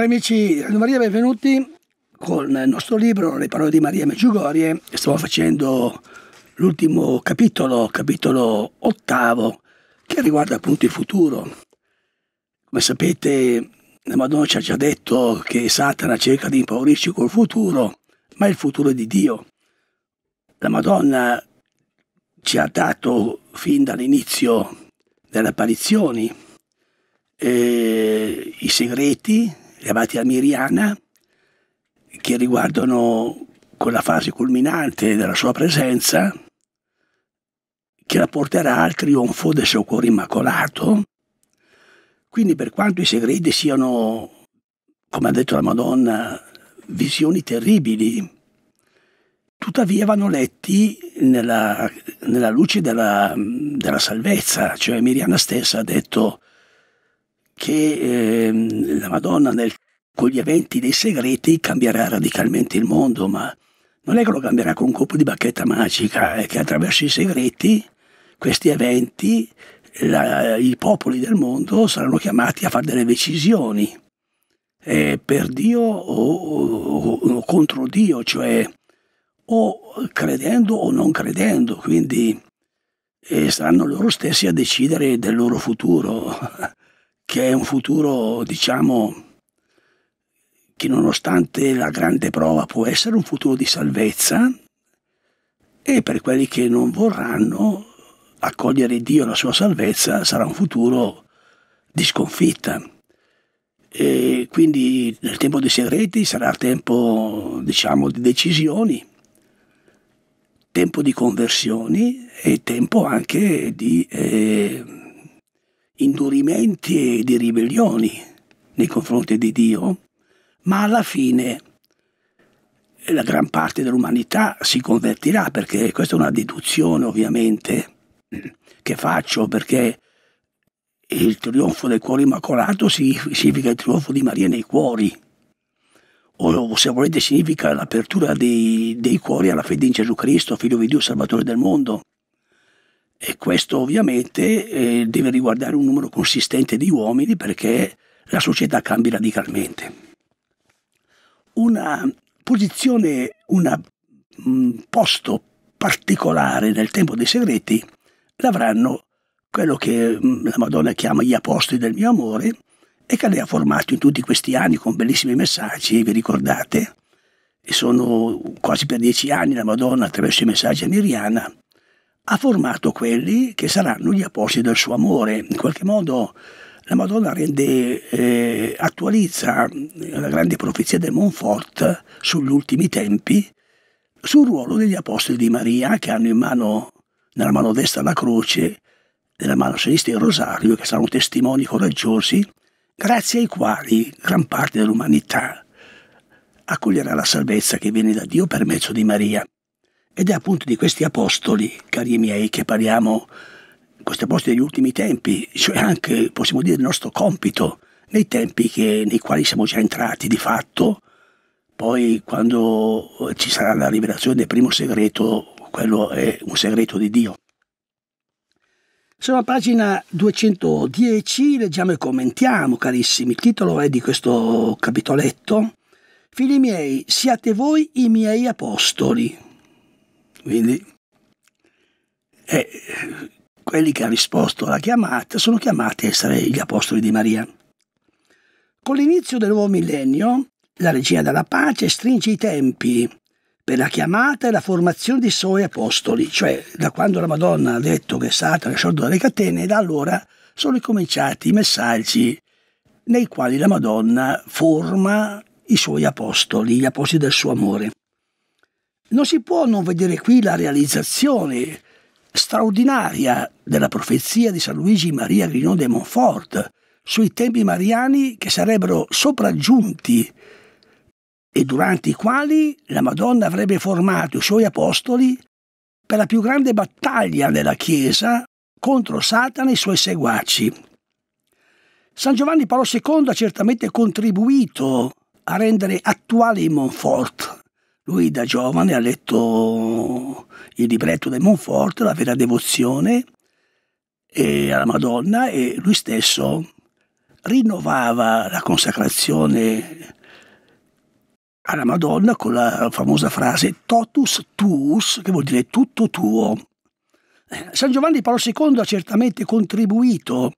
Cari amici, Radio Maria, benvenuti con il nostro libro Le parole di Maria Meggiugorie. Stiamo facendo l'ultimo capitolo, capitolo ottavo, che riguarda appunto il futuro. Come sapete, la Madonna ci ha già detto che Satana cerca di impaurirci col futuro, ma il futuro è di Dio. La Madonna ci ha dato fin dall'inizio delle apparizioni eh, i segreti chiamati Miriana, che riguardano quella fase culminante della sua presenza, che la porterà al trionfo del suo cuore immacolato. Quindi per quanto i segreti siano, come ha detto la Madonna, visioni terribili, tuttavia vanno letti nella, nella luce della, della salvezza, cioè Miriana stessa ha detto che eh, la Madonna nel, con gli eventi dei segreti cambierà radicalmente il mondo, ma non è che lo cambierà con un colpo di bacchetta magica, è che attraverso i segreti, questi eventi, la, i popoli del mondo saranno chiamati a fare delle decisioni eh, per Dio o, o, o, contro Dio, cioè o credendo o non credendo, quindi eh, saranno loro stessi a decidere del loro futuro. che è un futuro, diciamo, che nonostante la grande prova può essere un futuro di salvezza e per quelli che non vorranno accogliere Dio e la sua salvezza sarà un futuro di sconfitta. E quindi nel tempo dei segreti sarà tempo, diciamo, di decisioni, tempo di conversioni e tempo anche di... Eh, indurimenti e di ribellioni nei confronti di Dio, ma alla fine la gran parte dell'umanità si convertirà, perché questa è una deduzione ovviamente che faccio, perché il trionfo del cuore immacolato significa il trionfo di Maria nei cuori, o se volete significa l'apertura dei, dei cuori alla fede in Gesù Cristo, figlio di Dio, salvatore del mondo e questo ovviamente eh, deve riguardare un numero consistente di uomini perché la società cambi radicalmente. Una posizione, un posto particolare nel tempo dei segreti l'avranno quello che mm, la Madonna chiama gli apostoli del mio amore e che lei ha formato in tutti questi anni con bellissimi messaggi, vi ricordate? E sono quasi per dieci anni la Madonna attraverso i messaggi a Miriana ha formato quelli che saranno gli apostoli del suo amore. In qualche modo la Madonna rende, eh, attualizza eh, la grande profezia del Montfort sugli ultimi tempi sul ruolo degli apostoli di Maria che hanno in mano, nella mano destra la croce, nella mano sinistra il rosario, che saranno testimoni coraggiosi, grazie ai quali gran parte dell'umanità accoglierà la salvezza che viene da Dio per mezzo di Maria. Ed è appunto di questi apostoli, cari miei, che parliamo, questi apostoli degli ultimi tempi, cioè anche, possiamo dire, il nostro compito, nei tempi che, nei quali siamo già entrati di fatto. Poi quando ci sarà la rivelazione del primo segreto, quello è un segreto di Dio. Sono a pagina 210, leggiamo e commentiamo, carissimi. Il titolo è di questo capitoletto. Figli miei, siate voi i miei apostoli. Quindi eh, quelli che hanno risposto alla chiamata sono chiamati a essere gli apostoli di Maria. Con l'inizio del nuovo millennio, la regina della pace stringe i tempi per la chiamata e la formazione dei suoi apostoli, cioè da quando la Madonna ha detto che Satana è sciolto dalle catene, da allora sono ricominciati i messaggi nei quali la Madonna forma i suoi apostoli, gli apostoli del suo amore non si può non vedere qui la realizzazione straordinaria della profezia di San Luigi Maria Grignon de Montfort sui tempi mariani che sarebbero sopraggiunti e durante i quali la Madonna avrebbe formato i suoi apostoli per la più grande battaglia della Chiesa contro Satana e i suoi seguaci. San Giovanni Paolo II ha certamente contribuito a rendere attuale in Montfort lui da giovane ha letto il libretto del Monfort, La vera devozione alla Madonna e lui stesso rinnovava la consacrazione alla Madonna con la famosa frase totus tuus, che vuol dire tutto tuo. San Giovanni Paolo II ha certamente contribuito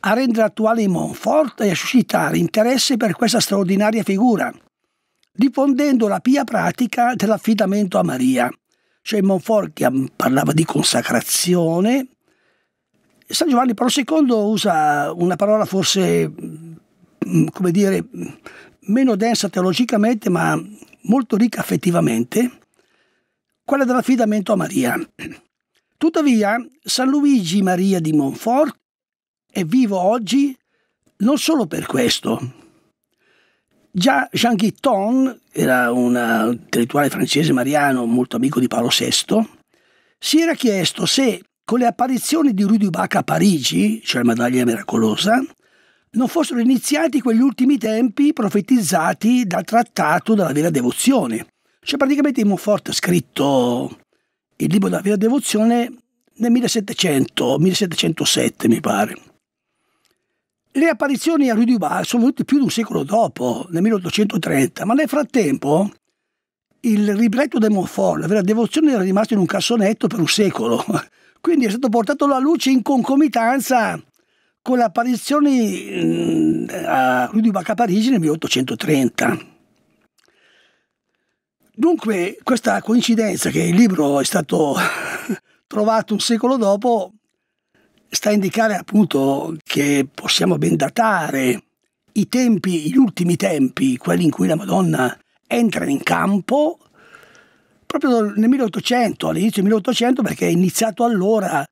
a rendere attuale il Monfort e a suscitare interesse per questa straordinaria figura, diffondendo la pia pratica dell'affidamento a Maria. Cioè Monfort parlava di consacrazione, San Giovanni Paolo II usa una parola forse, mm, come dire, meno densa teologicamente, ma molto ricca affettivamente, quella dell'affidamento a Maria. Tuttavia, San Luigi Maria di Montfort è vivo oggi non solo per questo, Già Jean Guitton era un intellettuale francese mariano molto amico di Paolo VI, si era chiesto se con le apparizioni di Rue du Bac a Parigi, cioè la medaglia miracolosa, non fossero iniziati quegli ultimi tempi profetizzati dal trattato della vera devozione. Cioè praticamente Montfort ha scritto il libro della vera devozione nel 1700, 1707 mi pare. Le apparizioni a Rue du Bar sono venute più di un secolo dopo, nel 1830, ma nel frattempo il libretto del Montfort, la vera devozione, era rimasto in un cassonetto per un secolo, quindi è stato portato alla luce in concomitanza con le apparizioni mm, a Rue du Bac a Parigi nel 1830. Dunque, questa coincidenza che il libro è stato trovato un secolo dopo sta a indicare appunto che possiamo ben datare i tempi, gli ultimi tempi, quelli in cui la Madonna entra in campo, proprio nel 1800, all'inizio del 1800, perché è iniziato allora,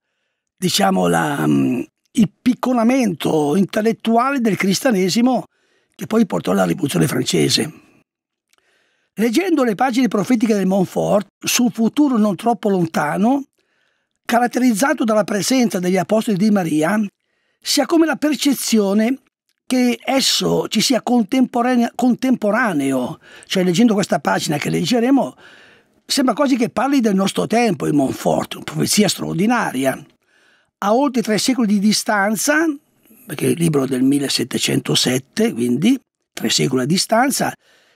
diciamo, la, mm, il picconamento intellettuale del cristianesimo che poi portò alla rivoluzione francese. Leggendo le pagine profetiche del Montfort, sul futuro non troppo lontano, caratterizzato dalla presenza degli apostoli di Maria, si ha come la percezione che esso ci sia contemporaneo, cioè leggendo questa pagina che leggeremo, sembra quasi che parli del nostro tempo in Montfort, una profezia straordinaria. A oltre tre secoli di distanza, perché il libro del 1707, quindi tre secoli a distanza,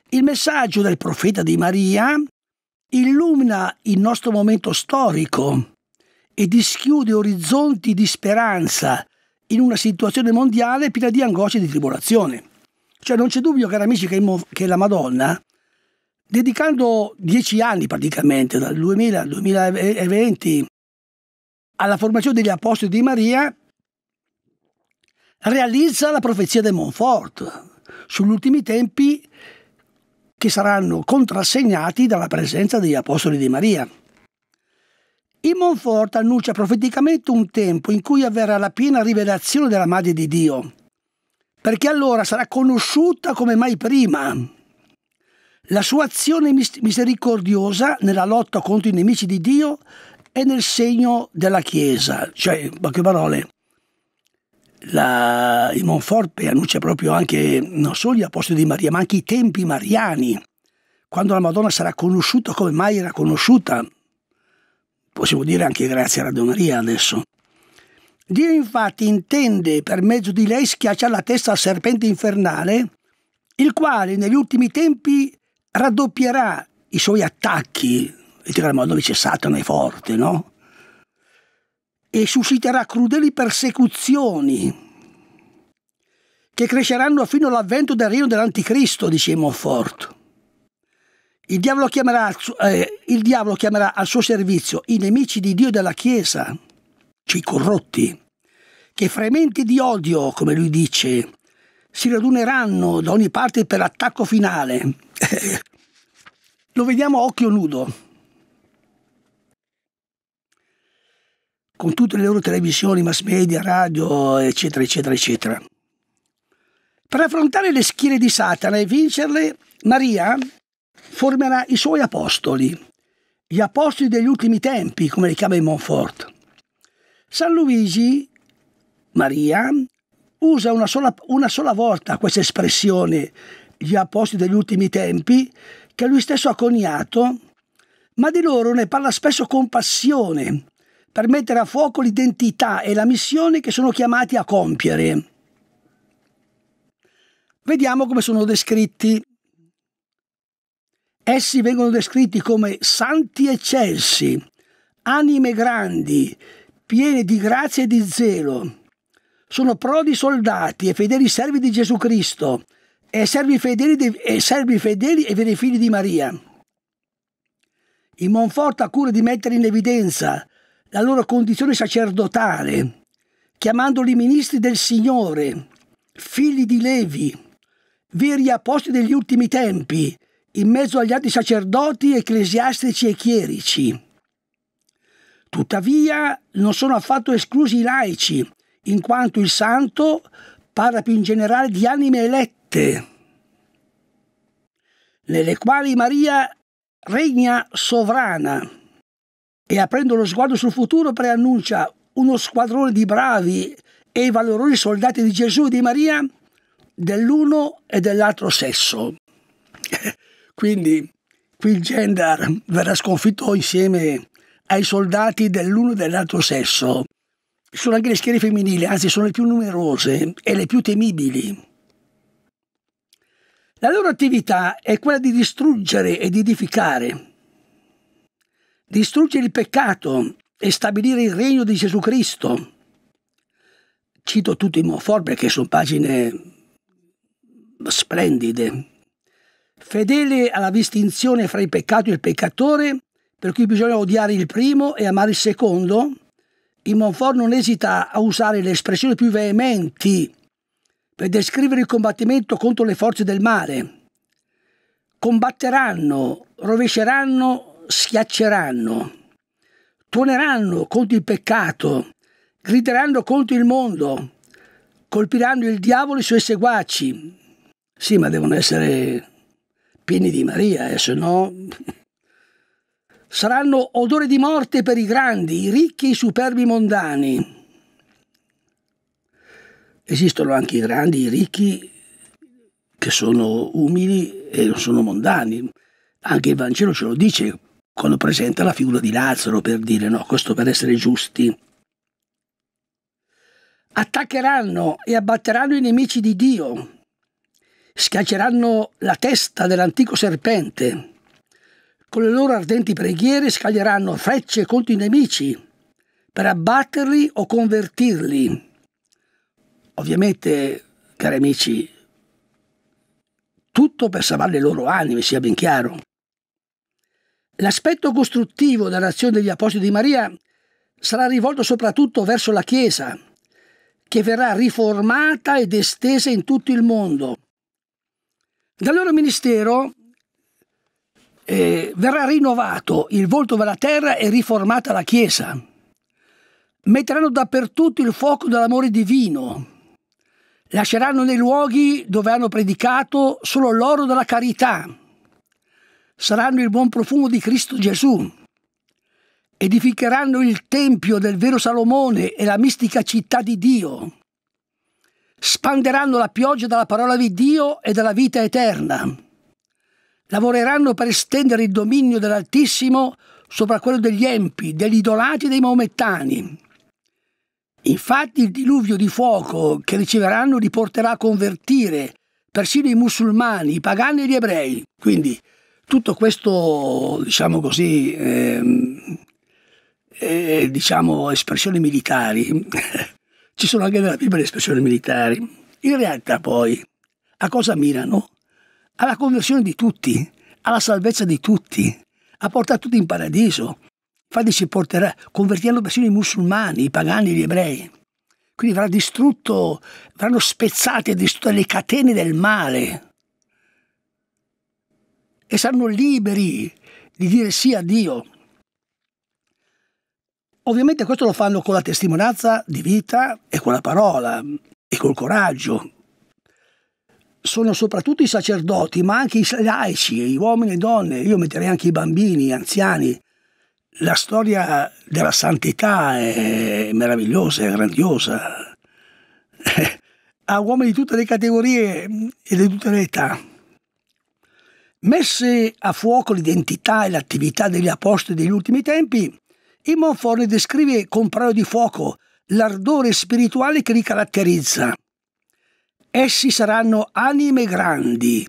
il messaggio del profeta di Maria illumina il nostro momento storico e dischiude orizzonti di speranza in una situazione mondiale piena di angoscia e di tribolazione. Cioè non c'è dubbio, cari amici, che, che la Madonna, dedicando dieci anni praticamente, dal 2000 al 2020, alla formazione degli Apostoli di Maria, realizza la profezia del Montfort sugli ultimi tempi che saranno contrassegnati dalla presenza degli Apostoli di Maria. Il Monfort annuncia profeticamente un tempo in cui avverrà la piena rivelazione della Madre di Dio, perché allora sarà conosciuta come mai prima. La sua azione misericordiosa nella lotta contro i nemici di Dio è nel segno della Chiesa, cioè, in poche parole, la, il Monfort annuncia proprio anche non solo gli apostoli di Maria, ma anche i tempi mariani, quando la Madonna sarà conosciuta come mai era conosciuta possiamo dire anche grazie a Radio Maria adesso. Dio infatti intende per mezzo di lei schiacciare la testa al serpente infernale, il quale negli ultimi tempi raddoppierà i suoi attacchi, in modo dove c'è Satana è forte, no? E susciterà crudeli persecuzioni che cresceranno fino all'avvento del regno dell'anticristo, dice Monfort. Il diavolo, chiamerà, eh, il diavolo chiamerà al suo servizio i nemici di Dio e della Chiesa, cioè i corrotti, che frementi di odio, come lui dice, si raduneranno da ogni parte per l'attacco finale. Lo vediamo a occhio nudo. Con tutte le loro televisioni, mass media, radio, eccetera, eccetera, eccetera. Per affrontare le schiere di Satana e vincerle, Maria Formerà i suoi apostoli, gli apostoli degli ultimi tempi, come li chiama in Montfort. San Luigi Maria usa una sola, una sola volta questa espressione, gli apostoli degli ultimi tempi, che lui stesso ha coniato, ma di loro ne parla spesso con passione, per mettere a fuoco l'identità e la missione che sono chiamati a compiere. Vediamo come sono descritti. Essi vengono descritti come santi eccelsi, anime grandi, piene di grazia e di zelo. Sono prodi soldati e fedeli servi di Gesù Cristo e servi fedeli, di, e, servi fedeli e veri figli di Maria. Il Monfort ha cura di mettere in evidenza la loro condizione sacerdotale, chiamandoli ministri del Signore, figli di Levi, veri apostoli degli ultimi tempi, in mezzo agli altri sacerdoti, ecclesiastici e chierici. Tuttavia non sono affatto esclusi i laici, in quanto il santo parla più in generale di anime elette, nelle quali Maria regna sovrana e aprendo lo sguardo sul futuro preannuncia uno squadrone di bravi e valorosi soldati di Gesù e di Maria dell'uno e dell'altro sesso. Quindi qui il gender verrà sconfitto insieme ai soldati dell'uno e dell'altro sesso. Sono anche le schiere femminili, anzi sono le più numerose e le più temibili. La loro attività è quella di distruggere ed edificare, distruggere il peccato e stabilire il regno di Gesù Cristo. Cito tutti i Monfort perché sono pagine splendide fedele alla distinzione fra il peccato e il peccatore, per cui bisogna odiare il primo e amare il secondo, il Monfort non esita a usare le espressioni più veementi per descrivere il combattimento contro le forze del male. Combatteranno, rovesceranno, schiacceranno, tuoneranno contro il peccato, grideranno contro il mondo, colpiranno il diavolo e i suoi seguaci. Sì, ma devono essere pieni di Maria, e eh, se no... Saranno odore di morte per i grandi, i ricchi, e i superbi mondani. Esistono anche i grandi, i ricchi, che sono umili e non sono mondani. Anche il Vangelo ce lo dice quando presenta la figura di Lazzaro per dire no, questo per essere giusti. Attaccheranno e abbatteranno i nemici di Dio, schiacceranno la testa dell'antico serpente. Con le loro ardenti preghiere scaglieranno frecce contro i nemici per abbatterli o convertirli. Ovviamente, cari amici, tutto per salvare le loro anime, sia ben chiaro. L'aspetto costruttivo dell'azione degli Apostoli di Maria sarà rivolto soprattutto verso la Chiesa, che verrà riformata ed estesa in tutto il mondo dal loro ministero eh, verrà rinnovato il volto della terra e riformata la Chiesa. Metteranno dappertutto il fuoco dell'amore divino. Lasceranno nei luoghi dove hanno predicato solo l'oro della carità. Saranno il buon profumo di Cristo Gesù. Edificheranno il tempio del vero Salomone e la mistica città di Dio spanderanno la pioggia dalla parola di Dio e dalla vita eterna. Lavoreranno per estendere il dominio dell'Altissimo sopra quello degli empi, degli idolati e dei maomettani. Infatti il diluvio di fuoco che riceveranno li porterà a convertire persino i musulmani, i pagani e gli ebrei. Quindi tutto questo, diciamo così, eh, eh, diciamo espressioni militari Ci sono anche nella Bibbia le espressioni militari. In realtà poi a cosa mirano? Alla conversione di tutti, alla salvezza di tutti, a portare tutti in paradiso. Infatti si porterà, convertiranno persino i musulmani, i pagani, gli ebrei. Quindi verrà distrutto, verranno spezzate e distrutte le catene del male. E saranno liberi di dire sì a Dio Ovviamente questo lo fanno con la testimonianza di vita e con la parola e col coraggio. Sono soprattutto i sacerdoti, ma anche i laici, gli uomini e donne, io metterei anche i bambini, gli anziani. La storia della santità è meravigliosa, è grandiosa. ha uomini di tutte le categorie mm, e di tutte le età. Messe a fuoco l'identità e l'attività degli apostoli degli ultimi tempi, Monfort descrive con contrario di fuoco, l'ardore spirituale che li caratterizza. Essi saranno anime grandi,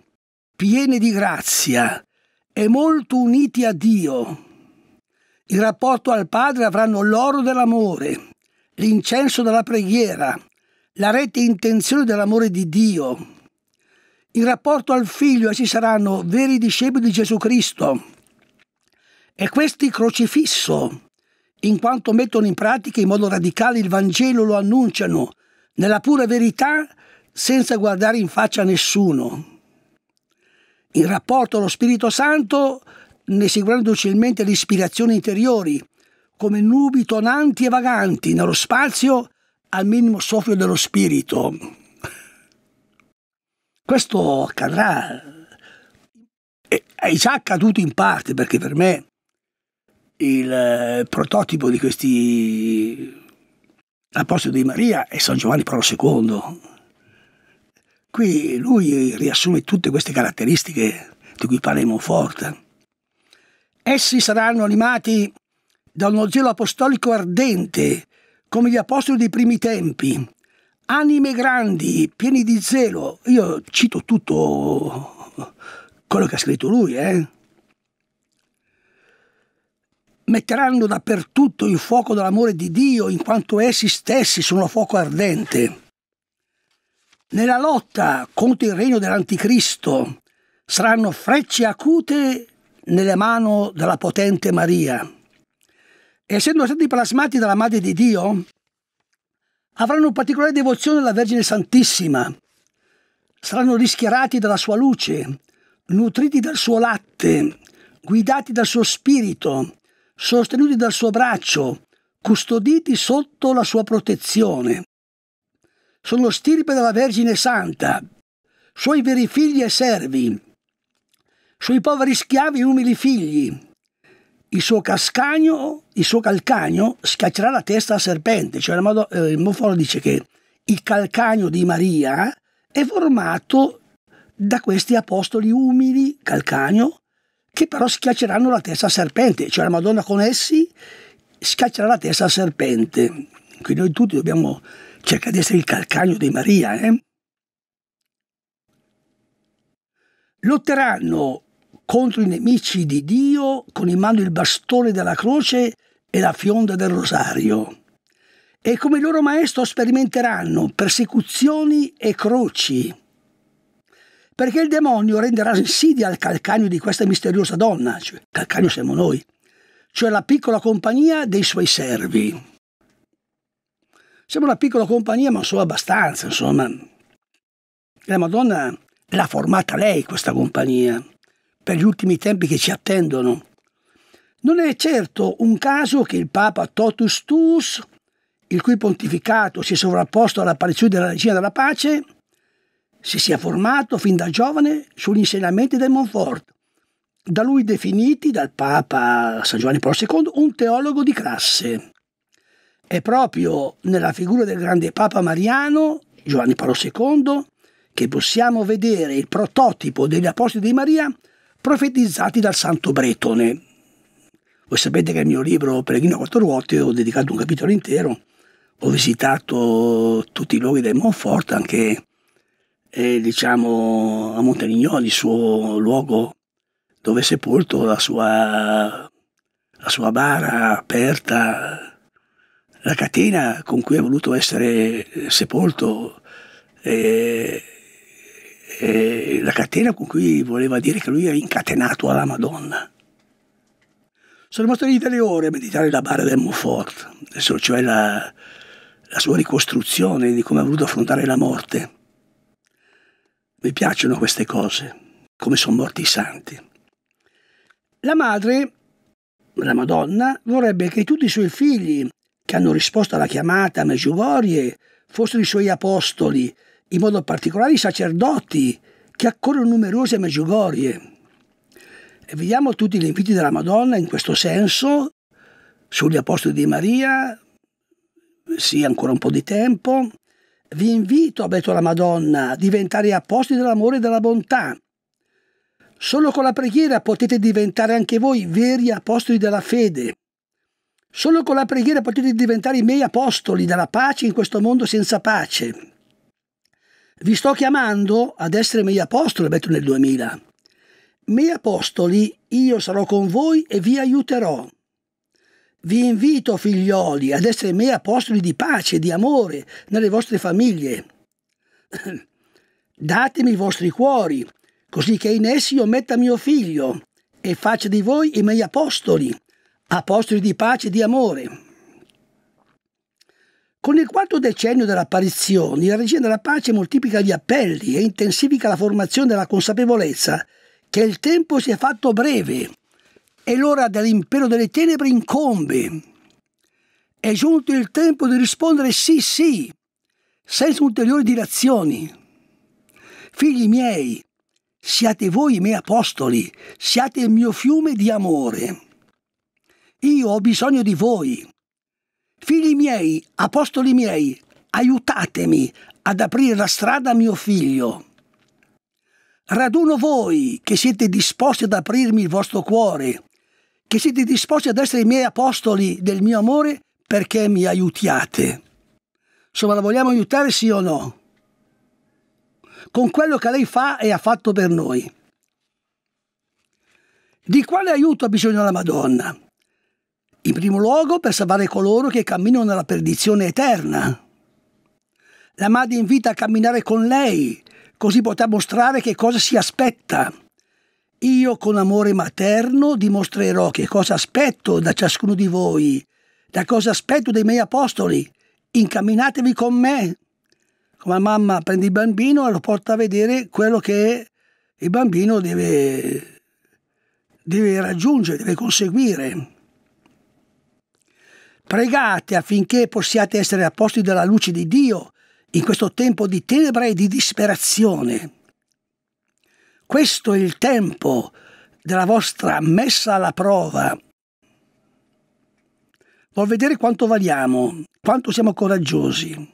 piene di grazia e molto uniti a Dio. Il rapporto al Padre avranno l'oro dell'amore, l'incenso della preghiera, la rete intenzione dell'amore di Dio. In rapporto al Figlio essi saranno veri discepoli di Gesù Cristo e questi crocifisso in quanto mettono in pratica in modo radicale il Vangelo, lo annunciano, nella pura verità, senza guardare in faccia a nessuno. In rapporto allo Spirito Santo ne seguiranno docilmente le ispirazioni interiori, come nubi tonanti e vaganti nello spazio al minimo soffio dello Spirito. Questo accadrà è già accaduto in parte perché per me il eh, prototipo di questi apostoli di Maria è San Giovanni Paolo II. Qui lui riassume tutte queste caratteristiche di cui parliamo forte. Essi saranno animati da uno zelo apostolico ardente, come gli apostoli dei primi tempi, anime grandi, pieni di zelo. Io cito tutto quello che ha scritto lui, eh? metteranno dappertutto il fuoco dell'amore di Dio, in quanto essi stessi sono fuoco ardente. Nella lotta contro il regno dell'Anticristo saranno frecce acute nelle mani della potente Maria. Essendo stati plasmati dalla Madre di Dio, avranno particolare devozione alla Vergine Santissima, saranno rischiarati dalla sua luce, nutriti dal suo latte, guidati dal suo spirito, sostenuti dal suo braccio, custoditi sotto la sua protezione. Sono stirpe della Vergine Santa, suoi veri figli e servi, sui poveri schiavi e umili figli. Il suo cascagno, il suo calcagno schiaccerà la testa al serpente, cioè Madonna, eh, il Monforo dice che il calcagno di Maria è formato da questi apostoli umili, calcagno, che però schiacceranno la testa al serpente, cioè la Madonna con essi schiaccerà la testa al serpente. Quindi noi tutti dobbiamo cercare di essere il calcagno di Maria. Eh? Lotteranno contro i nemici di Dio con in mano il bastone della croce e la fionda del rosario. E come loro maestro sperimenteranno persecuzioni e croci perché il demonio renderà insidia al calcagno di questa misteriosa donna, cioè calcagno siamo noi, cioè la piccola compagnia dei suoi servi. Siamo una piccola compagnia, ma solo abbastanza, insomma. La Madonna l'ha formata lei questa compagnia, per gli ultimi tempi che ci attendono. Non è certo un caso che il Papa Totus Tus, il cui pontificato si è sovrapposto all'apparizione della Regina della Pace, si sia formato fin da giovane sugli insegnamenti del Montfort, da lui definiti dal Papa San Giovanni Paolo II un teologo di classe. È proprio nella figura del grande Papa Mariano, Giovanni Paolo II, che possiamo vedere il prototipo degli Apostoli di Maria profetizzati dal Santo Bretone. Voi sapete che il mio libro Pellegrino a quattro ruote ho dedicato un capitolo intero, ho visitato tutti i luoghi del Montfort, anche e diciamo a Montelignoli, il suo luogo dove è sepolto la sua, la sua bara aperta, la catena con cui è voluto essere sepolto, e, e la catena con cui voleva dire che lui era incatenato alla Madonna. Sono rimasto lì delle ore a meditare la bara del Montfort, cioè la, la sua ricostruzione di come ha voluto affrontare la morte. Mi piacciono queste cose, come sono morti i santi. La madre, la Madonna, vorrebbe che tutti i suoi figli, che hanno risposto alla chiamata a Meggiugorie, fossero i suoi apostoli, in modo particolare i sacerdoti, che accorrono numerose a Meggiugorie. E vediamo tutti gli inviti della Madonna in questo senso, sugli apostoli di Maria, sì, ancora un po' di tempo, vi invito, ha detto la Madonna, a diventare apostoli dell'amore e della bontà. Solo con la preghiera potete diventare anche voi veri apostoli della fede. Solo con la preghiera potete diventare i miei apostoli della pace in questo mondo senza pace. Vi sto chiamando ad essere miei apostoli, ha detto nel 2000. Miei apostoli, io sarò con voi e vi aiuterò. Vi invito, figlioli, ad essere miei apostoli di pace e di amore nelle vostre famiglie. Datemi i vostri cuori, così che in essi io metta mio figlio e faccia di voi i miei apostoli, apostoli di pace e di amore. Con il quarto decennio dell'apparizione, la regina della pace moltiplica gli appelli e intensifica la formazione della consapevolezza che il tempo si è fatto breve e l'ora dell'impero delle tenebre incombe. È giunto il tempo di rispondere sì, sì, senza ulteriori dilazioni. Figli miei, siate voi i miei apostoli, siate il mio fiume di amore. Io ho bisogno di voi. Figli miei, apostoli miei, aiutatemi ad aprire la strada a mio figlio. Raduno voi che siete disposti ad aprirmi il vostro cuore, che siete disposti ad essere i miei apostoli del mio amore perché mi aiutiate. Insomma, la vogliamo aiutare sì o no? Con quello che lei fa e ha fatto per noi. Di quale aiuto ha bisogno la Madonna? In primo luogo per salvare coloro che camminano nella perdizione eterna. La Madre invita a camminare con lei, così potrà mostrare che cosa si aspetta io con amore materno dimostrerò che cosa aspetto da ciascuno di voi, da cosa aspetto dei miei apostoli. Incamminatevi con me. Come mamma prende il bambino e lo porta a vedere quello che il bambino deve, deve raggiungere, deve conseguire. Pregate affinché possiate essere apostoli della luce di Dio in questo tempo di tenebra e di disperazione. Questo è il tempo della vostra messa alla prova. Vuol vedere quanto valiamo, quanto siamo coraggiosi.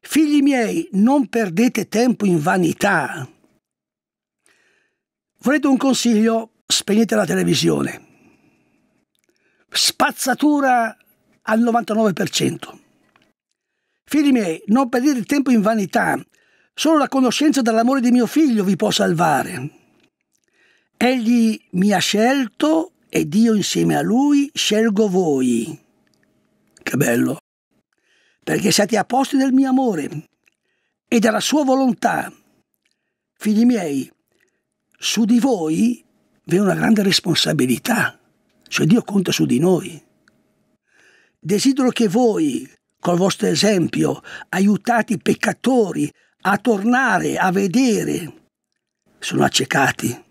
Figli miei, non perdete tempo in vanità. Volete un consiglio? Spegnete la televisione. Spazzatura al 99%. Figli miei, non perdete tempo in vanità. Solo la conoscenza dell'amore di mio figlio vi può salvare. Egli mi ha scelto ed io insieme a lui scelgo voi. Che bello! Perché siete a posti del mio amore e della sua volontà. Figli miei, su di voi vi è una grande responsabilità, cioè Dio conta su di noi. Desidero che voi, col vostro esempio, aiutate i peccatori a tornare a vedere, sono accecati,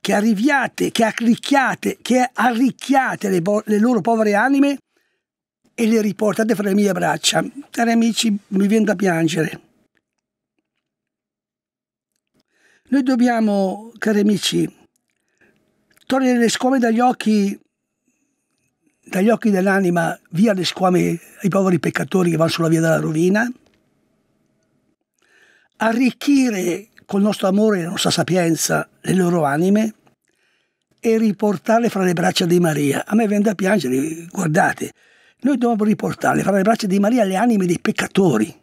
che arriviate, che arricchiate, che arricchiate le, le loro povere anime e le riportate fra le mie braccia. Cari amici, mi viene da piangere. Noi dobbiamo, cari amici, togliere le squame dagli occhi, dagli occhi dell'anima, via le squame ai poveri peccatori che vanno sulla via della rovina, arricchire col nostro amore e la nostra sapienza le loro anime e riportarle fra le braccia di Maria. A me viene da piangere, guardate, noi dobbiamo riportarle fra le braccia di Maria le anime dei peccatori.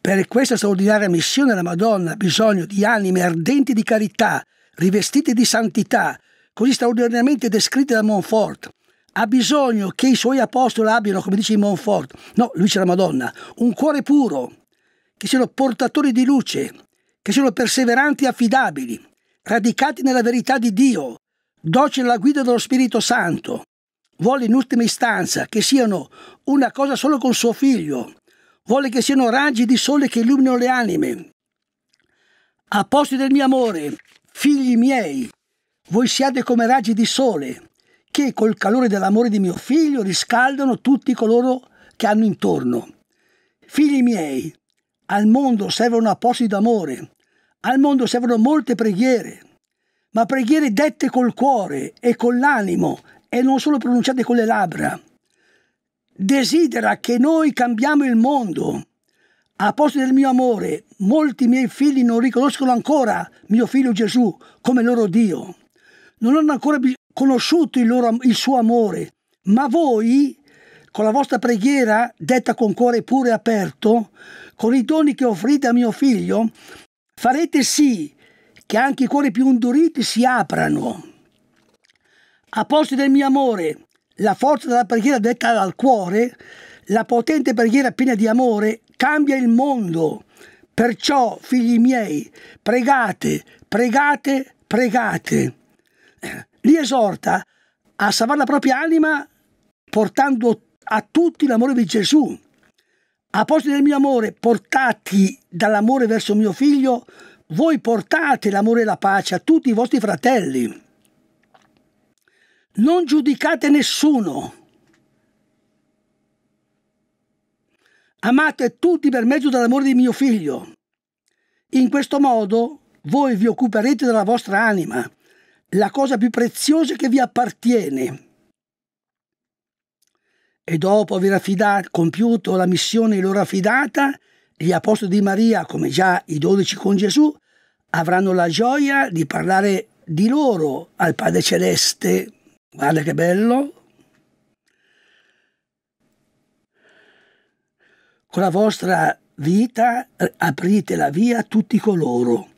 Per questa straordinaria missione la Madonna ha bisogno di anime ardenti di carità, rivestite di santità, così straordinariamente descritte da Montfort, ha bisogno che i suoi apostoli abbiano, come dice Monfort, no, lui c'è la Madonna, un cuore puro, che siano portatori di luce, che siano perseveranti e affidabili, radicati nella verità di Dio, docili alla guida dello Spirito Santo. Vuole in ultima istanza che siano una cosa solo con suo figlio. Vuole che siano raggi di sole che illuminano le anime. Apostoli del mio amore, figli miei, voi siate come raggi di sole che col calore dell'amore di mio figlio riscaldano tutti coloro che hanno intorno. Figli miei, al mondo servono apostoli d'amore, al mondo servono molte preghiere, ma preghiere dette col cuore e con l'animo e non solo pronunciate con le labbra. Desidera che noi cambiamo il mondo. A posto del mio amore, molti miei figli non riconoscono ancora mio figlio Gesù come loro Dio. Non hanno ancora conosciuto il, loro, il suo amore, ma voi, con la vostra preghiera, detta con cuore puro e aperto, con i doni che offrite a mio figlio, farete sì che anche i cuori più induriti si aprano. A posto del mio amore, la forza della preghiera detta dal cuore, la potente preghiera piena di amore cambia il mondo. Perciò, figli miei, pregate, pregate, pregate li esorta a salvare la propria anima portando a tutti l'amore di Gesù. A posto del mio amore, portati dall'amore verso mio figlio, voi portate l'amore e la pace a tutti i vostri fratelli. Non giudicate nessuno. Amate tutti per mezzo dell'amore di mio figlio. In questo modo voi vi occuperete della vostra anima la cosa più preziosa che vi appartiene. E dopo aver affidato, compiuto la missione loro affidata, gli apostoli di Maria, come già i dodici con Gesù, avranno la gioia di parlare di loro al Padre Celeste. Guarda che bello! Con la vostra vita eh, aprite la via a tutti coloro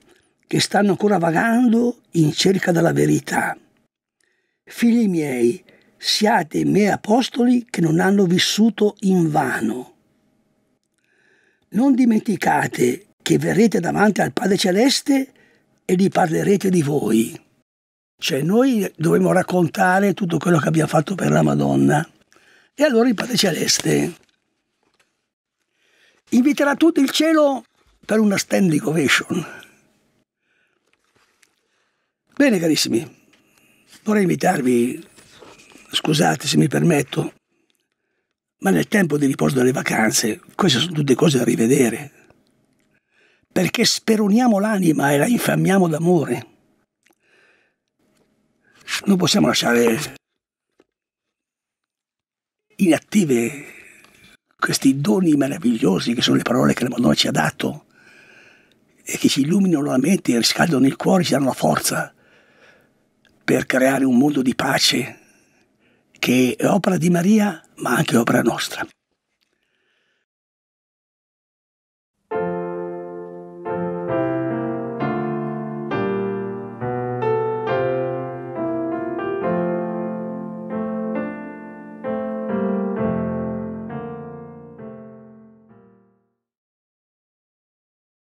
che stanno ancora vagando in cerca della verità. Figli miei, siate miei apostoli che non hanno vissuto in vano. Non dimenticate che verrete davanti al Padre Celeste e gli parlerete di voi. Cioè noi dovremmo raccontare tutto quello che abbiamo fatto per la Madonna. E allora il Padre Celeste inviterà tutto il cielo per una standing ovation. Bene carissimi, vorrei invitarvi, scusate se mi permetto, ma nel tempo di riposo delle vacanze, queste sono tutte cose da rivedere, perché speroniamo l'anima e la infamiamo d'amore. Non possiamo lasciare inattive questi doni meravigliosi che sono le parole che la Madonna ci ha dato e che ci illuminano la mente, riscaldano il cuore, ci danno la forza per creare un mondo di pace che è opera di Maria ma anche opera nostra.